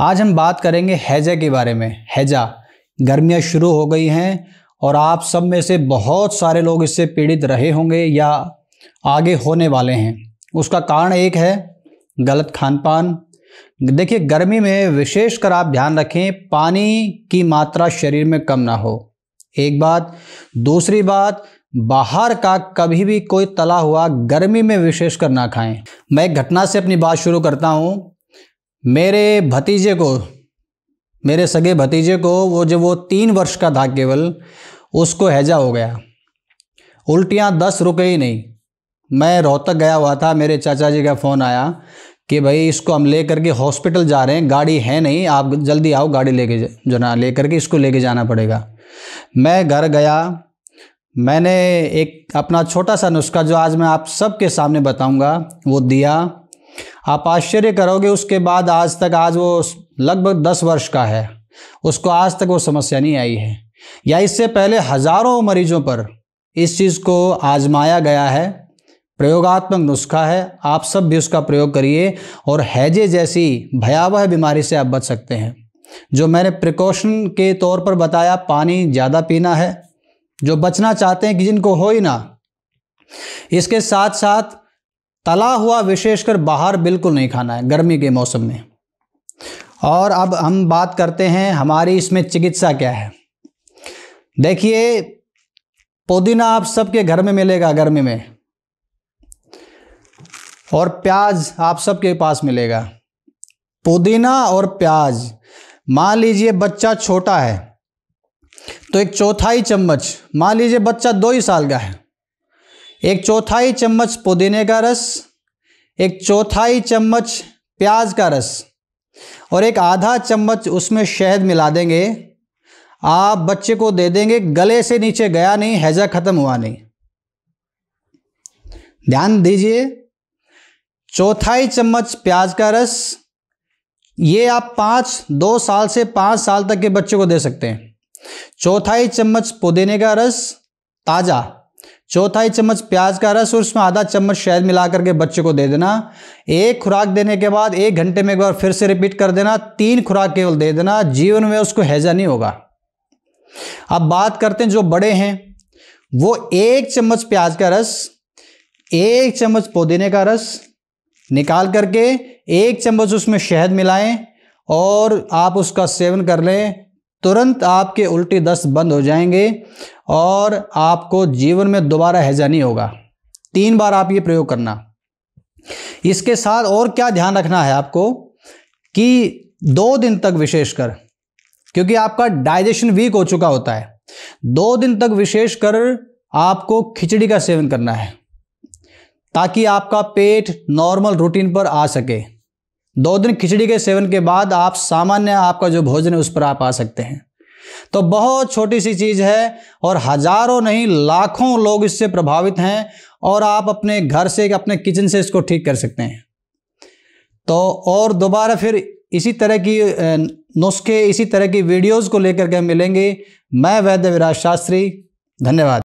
आज हम बात करेंगे हैजा के बारे में हैजा गर्मियाँ शुरू हो गई हैं और आप सब में से बहुत सारे लोग इससे पीड़ित रहे होंगे या आगे होने वाले हैं उसका कारण एक है गलत खान पान देखिए गर्मी में विशेषकर आप ध्यान रखें पानी की मात्रा शरीर में कम ना हो एक बात दूसरी बात बाहर का कभी भी कोई तला हुआ गर्मी में विशेषकर ना खाएं मैं एक घटना से अपनी बात शुरू करता हूं मेरे भतीजे को मेरे सगे भतीजे को वो जब वो तीन वर्ष का था केवल उसको हैजा हो गया उल्टियाँ दस रुके ही नहीं मैं रोहतक गया हुआ था मेरे चाचा जी का फ़ोन आया कि भाई इसको हम ले करके हॉस्पिटल जा रहे हैं गाड़ी है नहीं आप जल्दी आओ गाड़ी लेके जो ना ले करके इसको लेके जाना पड़ेगा मैं घर गया मैंने एक अपना छोटा सा नुस्खा जो आज मैं आप सबके सामने बताऊंगा वो दिया आप आश्चर्य करोगे उसके बाद आज तक आज वो लगभग दस वर्ष का है उसको आज तक वो समस्या नहीं आई है या इससे पहले हज़ारों मरीजों पर इस चीज़ को आजमाया गया है प्रयोगात्मक नुस्खा है आप सब भी उसका प्रयोग करिए और हैजे जैसी भयावह बीमारी से आप बच सकते हैं जो मैंने प्रिकॉशन के तौर पर बताया पानी ज़्यादा पीना है जो बचना चाहते हैं कि जिनको हो ही ना इसके साथ साथ तला हुआ विशेषकर बाहर बिल्कुल नहीं खाना है गर्मी के मौसम में और अब हम बात करते हैं हमारी इसमें चिकित्सा क्या है देखिए पुदीना आप सबके घर में मिलेगा गर्मी में और प्याज आप सबके पास मिलेगा पुदीना और प्याज मान लीजिए बच्चा छोटा है तो एक चौथाई चम्मच मान लीजिए बच्चा दो ही साल का है एक चौथाई चम्मच पुदीने का रस एक चौथाई चम्मच प्याज का रस और एक आधा चम्मच उसमें शहद मिला देंगे आप बच्चे को दे देंगे गले से नीचे गया नहीं हैजा ख़त्म हुआ नहीं ध्यान दीजिए चौथाई चम्मच प्याज का रस ये आप पाँच दो साल से पाँच साल तक के बच्चे को दे सकते हैं चौथाई चम्मच पुदीने का रस ताज़ा चौथाई चम्मच प्याज का रस और उसमें आधा चम्मच शहद मिला करके बच्चे को दे देना एक खुराक देने के बाद एक घंटे में एक बार फिर से रिपीट कर देना तीन खुराक केवल दे देना जीवन में उसको हैजा नहीं होगा अब बात करते हैं जो बड़े हैं वो एक चम्मच प्याज का रस एक चम्मच पुदीने का रस निकाल करके एक चम्मच उसमें शहद मिलाएं और आप उसका सेवन कर लें तुरंत आपके उल्टी दस्त बंद हो जाएंगे और आपको जीवन में दोबारा हैजा नहीं होगा तीन बार आप ये प्रयोग करना इसके साथ और क्या ध्यान रखना है आपको कि दो दिन तक विशेषकर क्योंकि आपका डाइजेशन वीक हो चुका होता है दो दिन तक विशेषकर आपको खिचड़ी का सेवन करना है ताकि आपका पेट नॉर्मल रूटीन पर आ सके दो दिन खिचड़ी के सेवन के बाद आप सामान्य आपका जो भोजन है उस पर आप आ सकते हैं तो बहुत छोटी सी चीज़ है और हजारों नहीं लाखों लोग इससे प्रभावित हैं और आप अपने घर से अपने किचन से इसको ठीक कर सकते हैं तो और दोबारा फिर इसी तरह की नुस्खे इसी तरह की वीडियोस को लेकर के मिलेंगे मैं वैद्य विराज शास्त्री धन्यवाद